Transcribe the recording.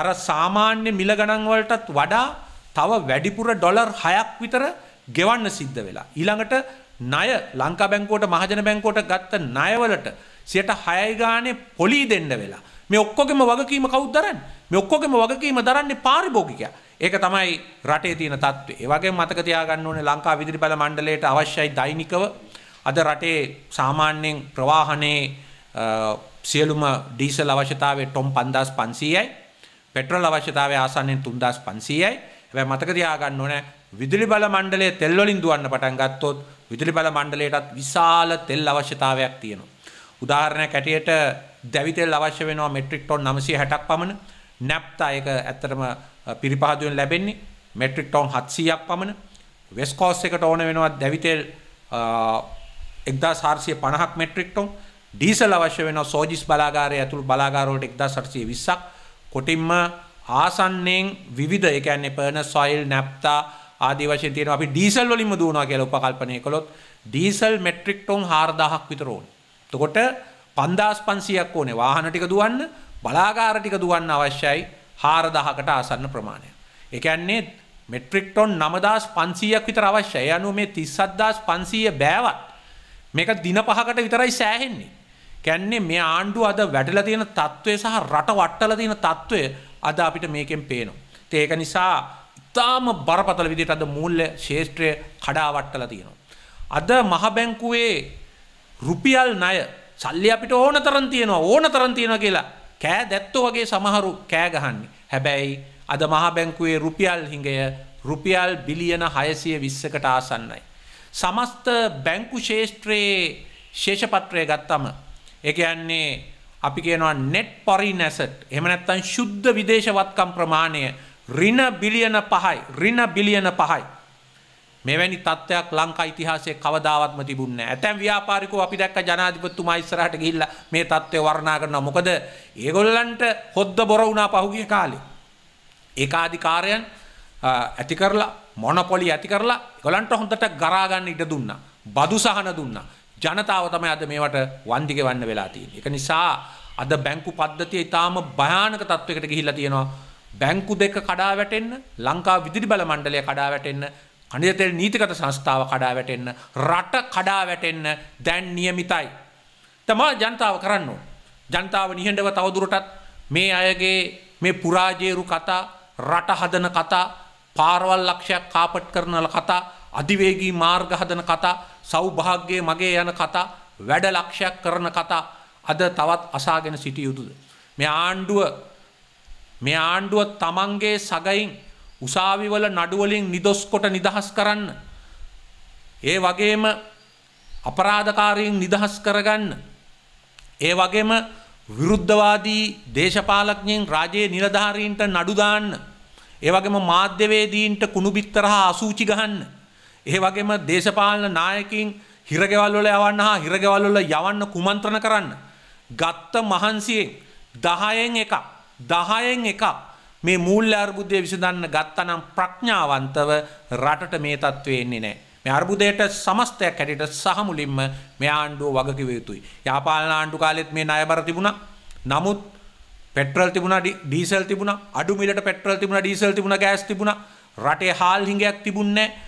අර සාමාන්‍ය මිල ගණන් වලටත් වඩා තව වැඩිපුර ඩොලර් 6ක් විතර ගෙවන්න සිද්ධ වෙලා. ඊළඟට ණය ලංකා බැංකුවට මහජන බැංකුවට ගත්ත ණයවලට 6% ගානේ පොලි දෙන්න වෙලා. මේ ඔක්කොගෙම වගකීම කවුද දරන්නේ? මේ ඔක්කොගෙම වගකීම දරන්නේ පාරිභෝගිකයා. ඒක තමයි රටේ තියෙන තත්ත්වය. ඒ වගේම මතක තියාගන්න ඕනේ ලංකා විදුලිබල මණ්ඩලයට අවශ්‍යයි දෛනිකව අද රටේ සාමාන්‍යයෙන් ප්‍රවාහනයේ සියලුම ඩීසල් අවශ්‍යතාවය ටොම් 5500යි. පෙට්‍රල් අවශ්‍යතාවය ආසන්නෙන් 3500යි. හැබැයි මතක තියාගන්න ඕනේ විදුලි බල මණ්ඩලය තෙල් වලින් දුවන්න පටන් ගත්තොත් විදුලි බල මණ්ඩලයටත් විශාල තෙල් අවශ්‍යතාවයක් තියෙනවා. උදාහරණයක් ඇටියට දැවි තෙල් අවශ්‍ය වෙනවා මෙට්‍රික් ටොන් 960ක් පමණ. නැප්තා ඒක ඇත්තටම පිරිපහදුවෙන් ලැබෙන්නේ මෙට්‍රික් ටොන් 700ක් පමණ. වෙස්කෝස් එකට ඕන වෙනවා දැවි තෙල් 1450ක් මෙට්‍රික් ටොන්. ඩීසල් අවශ්‍ය වෙනවා සෝජිස් බලාගාරය ඇතුළු බලාගාරවලට 1820ක්. කොටින්ම ආසන්නයෙන් විවිධ ඒ කියන්නේ පර්න සොයිල් නැප්තා ආදී වශයෙන් තියෙන අපි ඩීසල් වලින්ම දුවනවා කියලා උපකල්පනය කළොත් ඩීසල් මෙට්‍රික් ටොන් 4000ක් විතර ඕනේ. එතකොට 5500ක් ඕනේ වාහන ටික දුවන්න, බලාගාර ටික දුවන්න අවශ්‍යයි 4000කට ආසන්න ප්‍රමාණයක්. ඒ කියන්නේ මෙට්‍රික් ටොන් 9500ක් විතර අවශ්‍යයි. ඒ අනුව මේ 37500 බෑවත් මේක දින පහකට විතරයි සෑහෙන්නේ. කැන්නේ මේ ආණ්ඩුව අද වැඩල තියෙන තත්ත්වය සහ රට වට්ටල තියෙන තත්ත්වය අද අපිට මේකෙන් පේනවා. ඒක නිසා ඉතාම බරපතල විදිහට අද මූල්‍ය ශේෂ්ත්‍රය කඩාවට්ටලා තියෙනවා. අද මහබැංකුවේ රුපියල් ණය සල්ලි අපිට ඕන තරම් තියෙනවා ඕන තරම් තියෙනවා කියලා කෑ දැත්තෝ වගේ සමහරු කෑ ගහන්නේ. හැබැයි අද මහබැංකුවේ රුපියල් හිඟය රුපියල් බිලියන 620කට ආසන්නයි. සමස්ත බැංකු ශේෂ්ත්‍රයේ ශේෂපත්‍රය ගත්තම ඒ කියන්නේ අපි කියනවා net foreign asset. එහෙම නැත්නම් සුද්ධ විදේශවත්කම් ප්‍රමාණය ඍණ බිලියන 5යි. ඍණ බිලියන 5යි. මෙවැනි තත්ත්වයක් ලංකා ඉතිහාසයේ කවදාවත්ම තිබුණේ නැහැ. ඇතැම් ව්‍යාපාරිකෝ අපි දැක්ක ජනාධිපතිතුමා ඉස්සරහට ගිහිල්ලා මේ தත්ත්වය වර්ණනා කරනවා. මොකද ඒගොල්ලන්ට හොද්ද බොර වුණා පහුගිය කාලේ. ඒකාධිකාරයන් ඇති කරලා මොනොපොලි ඇති කරලා ඒගොල්ලන්ට හොඳට ගරා ගන්න ඉඩ දුන්නා. බදු සහන දුන්නා. ජනතාව තමයි අද මේවට වන්දික වෙන්න වෙලා තියෙන්නේ. ඒක නිසා අද බැංකු පද්ධතිය ඊටාම භයානක තත්වයකට ගිහිල්ලා තියෙනවා. බැංකු දෙක කඩා වැටෙන්න, ලංකා විදුලි බල මණ්ඩලය කඩා වැටෙන්න, කණිත තෙල් නීතිගත සංස්ථාව කඩා වැටෙන්න, රට කඩා වැටෙන්න දැන් નિયમિતයි. තමා ජනතාව කරන්න ජනතාව නිහඬව තවදුරටත් මේ අයගේ මේ පුරාජේරු කතා, රට හදන කතා, පාරවල් ලක්ෂයක් කාපට් කරන කතා, අධිවේගී මාර්ග හදන කතා සෞභාග්‍යයේ මගේ යන කතා වැඩ ලක්ෂයක් කරන කතා අද තවත් අසාගෙන සිටිය යුතුද. මේ ආණ්ඩුව මේ ආණ්ඩුව තමන්ගේ සගයින් උසාවිවල නඩුවලින් නිදොස්කොට නිදහස් කරන්න. ඒ වගේම අපරාධකාරීන් නිදහස් කරගන්න. ඒ වගේම විරුද්ධවාදී දේශපාලඥයෙන් රාජයේ නිලධාරීන්ට නඩුදාන්න. ඒවගේම මාධ්‍යවේදීන්ට කුණුබිත්තරහා අසූචි ගහන්න. ඒ වගේම දේශපාලන නායකින් හිරගෙවල් වල යවන්න හා හිරගෙවල් වල යවන්න කුමන්ත්‍රණ කරන්න. ගත්ත මහන්සියෙන් 10න් එකක් 10න් එකක් මේ මූල්‍ය අර්බුදයේ විසඳන්න ගත්තනම් ප්‍රඥාවන්තව රටට මේ තත්ත්වය එන්නේ නැහැ. මේ අර්බුදයට සමස්තයක් හැටියට සහ මුලින්ම මේ ආණ්ඩුව වගකිව යුතුයි. යාපාලන ආණ්ඩු කාලෙත් මේ ණයබර තිබුණා. නමුත් පෙට්‍රල් තිබුණා, ඩීසල් තිබුණා, අඩු මිලට පෙට්‍රල් තිබුණා, ඩීසල් තිබුණා, ගෑස් තිබුණා. රටේ හාල් හිඟයක් තිබුණේ නැහැ.